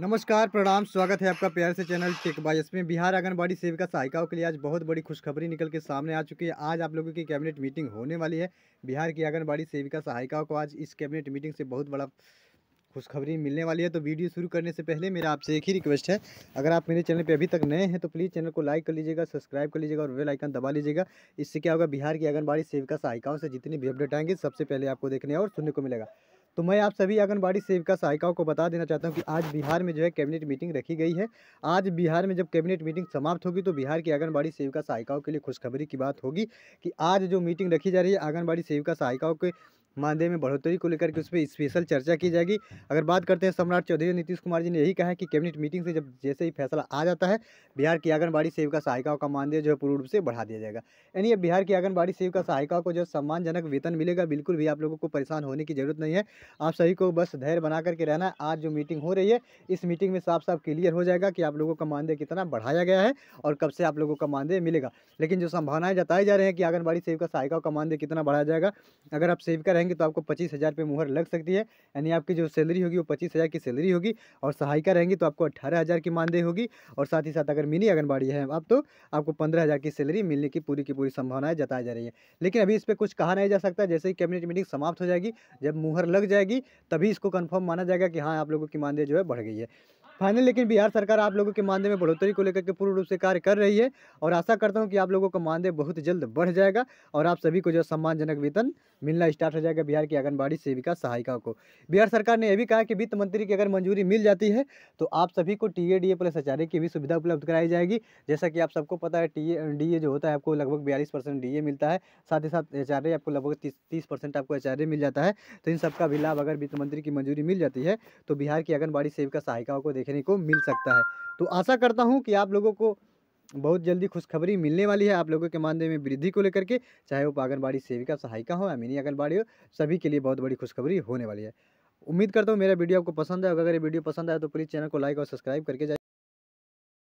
नमस्कार प्रणाम स्वागत है आपका प्यार से चैनल टेक बायस में बिहार आंगनबाड़ी सेविका सहायिकाओं के लिए आज बहुत बड़ी खुशखबरी निकल के सामने आ चुकी है आज आप लोगों की कैबिनेट मीटिंग होने वाली है बिहार की आंगनबाड़ी सेविका सहायिकाओं को आज इस कैबिनेट मीटिंग से बहुत बड़ा खुशखबरी मिलने वाली है तो वीडियो शुरू करने से पहले मेरा आपसे एक ही रिक्वेस्ट है अगर आप मेरे चैनल पर अभी तक नए हैं तो प्लीज़ चैनल को लाइक कर लीजिएगा सब्सक्राइब कर लीजिएगा और वेल आइकन दबा लीजिएगा इससे क्या होगा बिहार की आंगनबाड़ी सेविका सहायिकाओं से जितनी भी अपडेट आएंगे सबसे पहले आपको देखने और सुनने को मिलेगा तो मैं आप सभी आंगनबाड़ी सेविका सहायिकाओं को बता देना चाहता हूं कि आज बिहार में जो है कैबिनेट मीटिंग रखी गई है आज बिहार में जब कैबिनेट मीटिंग समाप्त होगी तो बिहार की आंगनबाड़ी सेविका सहायिकाओं के लिए खुशखबरी की बात होगी कि आज जो मीटिंग रखी जा रही है आंगनबाड़ी सेविका सहायिकाओं के मानदेय में बढ़ोतरी को लेकर के उस पर स्पेशल चर्चा की जाएगी अगर बात करते हैं सम्राट चौधरी नीतीश कुमार जी ने यही कहा है कि कैबिनेट मीटिंग से जब जैसे ही फैसला आ जाता है बिहार की आंगनबाड़ी सेविका सहायिकाओं का मानदेय जो है पूर्ण रूप से बढ़ा दिया जाएगा यानी बिहार की आंगनबाड़ी सेविका सहायिकाओं को जो सम्मानजनक वेतन मिलेगा बिल्कुल भी आप लोगों को परेशान होने की जरूरत नहीं है आप सभी को बस धैर्य बना करके रहना है आज जो मीटिंग हो रही है इस मीटिंग में साफ साफ क्लियर हो जाएगा कि आप लोगों का मानदेय कितना बढ़ाया गया है और कब से आप लोगों का मानदेय मिलेगा लेकिन जो संभावनाएं जताई जा रही हैं कि आंगनबाड़ी सेविका सहायिकाओं का मानदेय कितना बढ़ाया जाएगा अगर आप सेविका रहेंगे तो आपको पच्चीस हज़ार पे मुहर लग सकती है यानी आपकी जो सैलरी होगी वो पच्चीस हज़ार की सैलरी होगी और सहायिका रहेंगी तो आपको अट्ठारह हज़ार की मानदेय होगी और साथ ही साथ अगर मिनी आंगनबाड़ी है आप तो आपको पंद्रह हज़ार की सैलरी मिलने की पूरी की पूरी संभावनाएं जताई जा रही है लेकिन अभी इस पर कुछ कहा नहीं जा सकता जैसे ही कैबिनेट मीटिंग समाप्त हो जाएगी जब मुहर लग जाएगी तभी इसको कन्फर्म माना जाएगा कि हाँ आप लोगों की मानदेय जो है बढ़ गई है फाइनल लेकिन बिहार सरकार आप लोगों के मानदेय में बढ़ोतरी को लेकर के पूर्ण रूप से कार्य कर रही है और आशा करता हूँ कि आप लोगों का मानदेय बहुत जल्द बढ़ जाएगा और आप सभी को जो सम्मानजनक वेतन मिलना स्टार्ट हो जाएगा बिहार की आंगनबाड़ी सेविका सहायिका को बिहार सरकार ने यह भी कहा कि वित्त मंत्री की अगर मंजूरी मिल जाती है तो आप सभी को T A D A plus H की भी सुविधा उपलब्ध कराई जाएगी जैसा कि आप सबको पता है टी ए डी ए जो होता है आपको लगभग बयालीस परसेंट डी ए मिलता है साथ ही साथ एच आर ए आपको लगभग तीस तीस परसेंट आपको एच आर ए मिल जाता है तो इन सबका भी लाभ अगर वित्त मंत्री की मंजूरी मिल जाती है तो बिहार की आंगनबाड़ी सेविका सहायिकाओं को देखे देखने को मिल सकता है तो आशा करता हूँ कि आप लोगों को बहुत जल्दी खुशखबरी मिलने वाली है आप लोगों के मानदेय में वृद्धि को लेकर के चाहे वो आंगनबाड़ी सेविका सहायिका हो या मिनी आंगनबाड़ी हो सभी के लिए बहुत बड़ी खुशखबरी होने वाली है उम्मीद करता हूँ मेरा वीडियो आपको पसंद है अगर ये वीडियो पसंद आया तो प्लीज़ चैनल को लाइक और सब्सक्राइब करके जाए